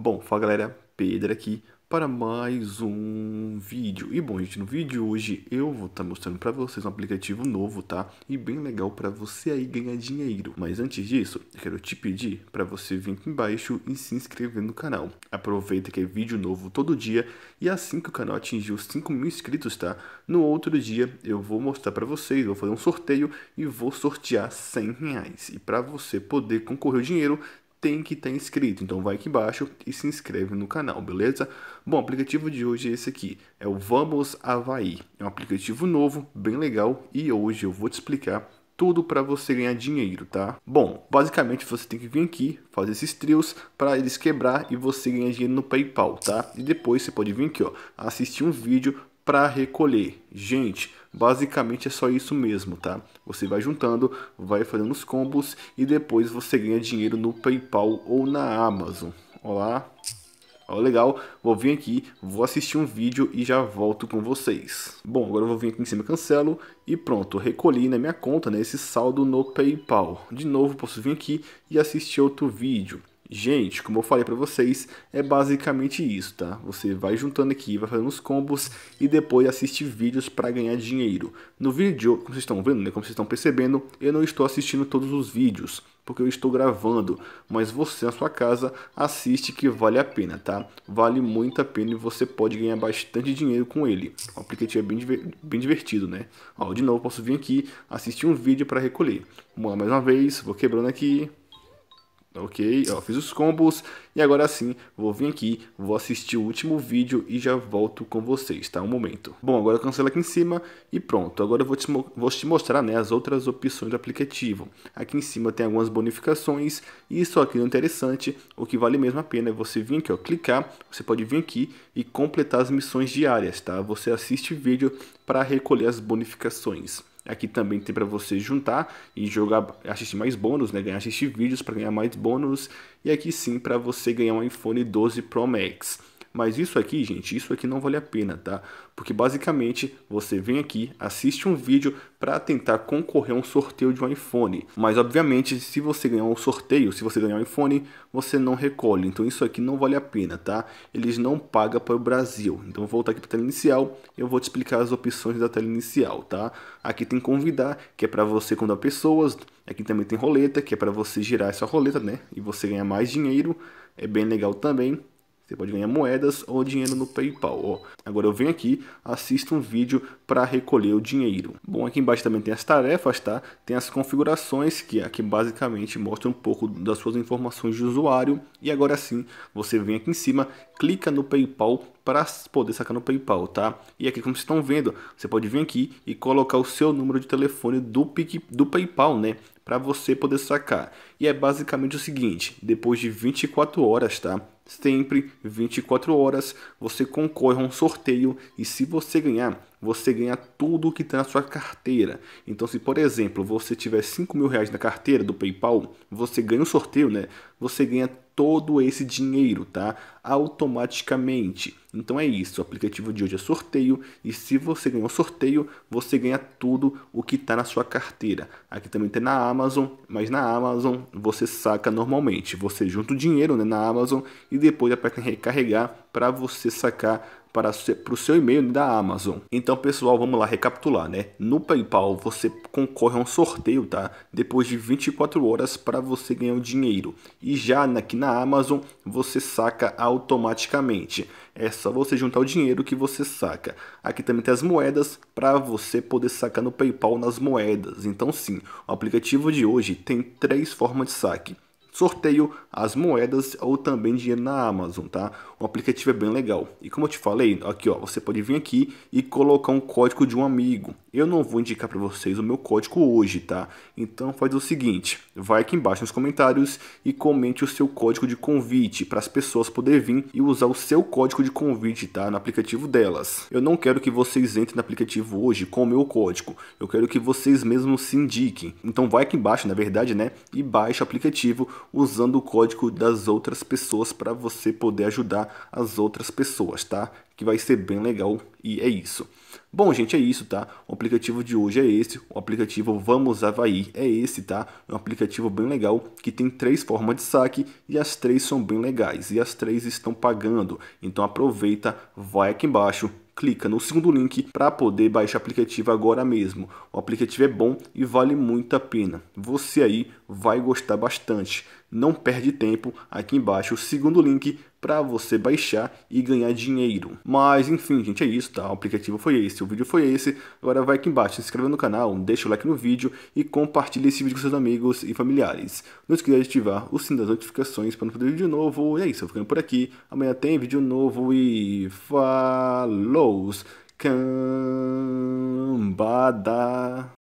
Bom, fala galera, Pedro aqui para mais um vídeo. E bom, gente, no vídeo de hoje eu vou estar tá mostrando para vocês um aplicativo novo, tá? E bem legal para você aí ganhar dinheiro. Mas antes disso, eu quero te pedir para você vir aqui embaixo e se inscrever no canal. Aproveita que é vídeo novo todo dia e assim que o canal atingir os 5 mil inscritos, tá? No outro dia eu vou mostrar para vocês, vou fazer um sorteio e vou sortear 100 reais. E para você poder concorrer o dinheiro, tem que estar tá inscrito. Então vai aqui embaixo e se inscreve no canal, beleza? Bom, o aplicativo de hoje é esse aqui, é o Vamos Havaí. É um aplicativo novo, bem legal, e hoje eu vou te explicar tudo para você ganhar dinheiro, tá? Bom, basicamente você tem que vir aqui, fazer esses trios para eles quebrar e você ganhar dinheiro no PayPal, tá? E depois você pode vir aqui, ó, assistir um vídeo para recolher. Gente, basicamente é só isso mesmo, tá? Você vai juntando, vai fazendo os combos e depois você ganha dinheiro no PayPal ou na Amazon. Olá. Ó, legal, vou vir aqui, vou assistir um vídeo e já volto com vocês. Bom, agora eu vou vir aqui em cima, cancelo e pronto, recolhi na minha conta né, esse saldo no PayPal. De novo, posso vir aqui e assistir outro vídeo. Gente, como eu falei para vocês, é basicamente isso, tá? Você vai juntando aqui, vai fazendo os combos e depois assiste vídeos para ganhar dinheiro. No vídeo, como vocês estão vendo, né? como vocês estão percebendo, eu não estou assistindo todos os vídeos, porque eu estou gravando, mas você na sua casa assiste que vale a pena, tá? Vale muito a pena e você pode ganhar bastante dinheiro com ele. O aplicativo é bem, bem divertido, né? Ó, de novo, posso vir aqui, assistir um vídeo para recolher. Vamos lá mais uma vez, vou quebrando aqui, Ok, ó, fiz os combos e agora sim vou vir aqui, vou assistir o último vídeo e já volto com vocês, tá? Um momento. Bom, agora cancela aqui em cima e pronto. Agora eu vou te, vou te mostrar né, as outras opções do aplicativo. Aqui em cima tem algumas bonificações e isso aqui é interessante. O que vale mesmo a pena é você vir aqui, ó, clicar, você pode vir aqui e completar as missões diárias, tá? Você assiste vídeo para recolher as bonificações. Aqui também tem para você juntar e jogar, assistir mais bônus, né? Ganhar, assistir vídeos para ganhar mais bônus. E aqui sim para você ganhar um iPhone 12 Pro Max. Mas isso aqui, gente, isso aqui não vale a pena, tá? Porque basicamente você vem aqui, assiste um vídeo para tentar concorrer a um sorteio de um iPhone. Mas obviamente, se você ganhar um sorteio, se você ganhar um iPhone, você não recolhe. Então isso aqui não vale a pena, tá? Eles não pagam para o Brasil. Então vou voltar aqui para a tela inicial, eu vou te explicar as opções da tela inicial, tá? Aqui tem convidar, que é para você convidar pessoas. Aqui também tem roleta, que é para você girar essa roleta, né? E você ganhar mais dinheiro. É bem legal também. Você pode ganhar moedas ou dinheiro no PayPal. Ó. Agora eu venho aqui, assisto um vídeo para recolher o dinheiro. Bom, aqui embaixo também tem as tarefas, tá? Tem as configurações, que é aqui basicamente mostra um pouco das suas informações de usuário. E agora sim, você vem aqui em cima, clica no PayPal para poder sacar no PayPal, tá? E aqui como vocês estão vendo, você pode vir aqui e colocar o seu número de telefone do, Pic, do PayPal, né? Para você poder sacar. E é basicamente o seguinte, depois de 24 horas, tá? sempre 24 horas, você concorre a um sorteio e se você ganhar, você ganha tudo o que está na sua carteira. Então, se por exemplo você tiver 5 mil reais na carteira do PayPal, você ganha o um sorteio, né? Você ganha todo esse dinheiro, tá? Automaticamente. Então é isso, o aplicativo de hoje é sorteio e se você ganhou sorteio, você ganha tudo o que está na sua carteira. Aqui também tem na Amazon, mas na Amazon você saca normalmente. Você junta o dinheiro né, na Amazon e depois aperta é em recarregar para você sacar para, para o seu e-mail da Amazon. Então, pessoal, vamos lá recapitular, né? No PayPal você concorre a um sorteio, tá? Depois de 24 horas para você ganhar o dinheiro. E já aqui na Amazon você saca automaticamente. É só você juntar o dinheiro que você saca. Aqui também tem as moedas para você poder sacar no PayPal nas moedas. Então, sim, o aplicativo de hoje tem três formas de saque sorteio, as moedas ou também dinheiro na Amazon, tá? O aplicativo é bem legal. E como eu te falei, aqui ó, você pode vir aqui e colocar um código de um amigo. Eu não vou indicar para vocês o meu código hoje, tá? Então faz o seguinte, vai aqui embaixo nos comentários e comente o seu código de convite para as pessoas poderem vir e usar o seu código de convite, tá? No aplicativo delas. Eu não quero que vocês entrem no aplicativo hoje com o meu código. Eu quero que vocês mesmos se indiquem. Então vai aqui embaixo, na verdade, né? E baixa o aplicativo usando o código das outras pessoas para você poder ajudar as outras pessoas, tá? que vai ser bem legal e é isso. Bom, gente, é isso, tá? O aplicativo de hoje é esse, o aplicativo Vamos Havaí é esse, tá? É um aplicativo bem legal que tem três formas de saque e as três são bem legais e as três estão pagando. Então aproveita, vai aqui embaixo, clica no segundo link para poder baixar o aplicativo agora mesmo. O aplicativo é bom e vale muito a pena. Você aí vai gostar bastante. Não perde tempo, aqui embaixo o segundo link para você baixar e ganhar dinheiro. Mas enfim, gente, é isso, tá? O aplicativo foi esse, o vídeo foi esse. Agora vai aqui embaixo, se inscreva no canal, deixa o like no vídeo e compartilha esse vídeo com seus amigos e familiares. Não esqueça de ativar o sininho das notificações para não perder vídeo novo. E é isso, eu ficando por aqui. Amanhã tem vídeo novo e falou! Cambada!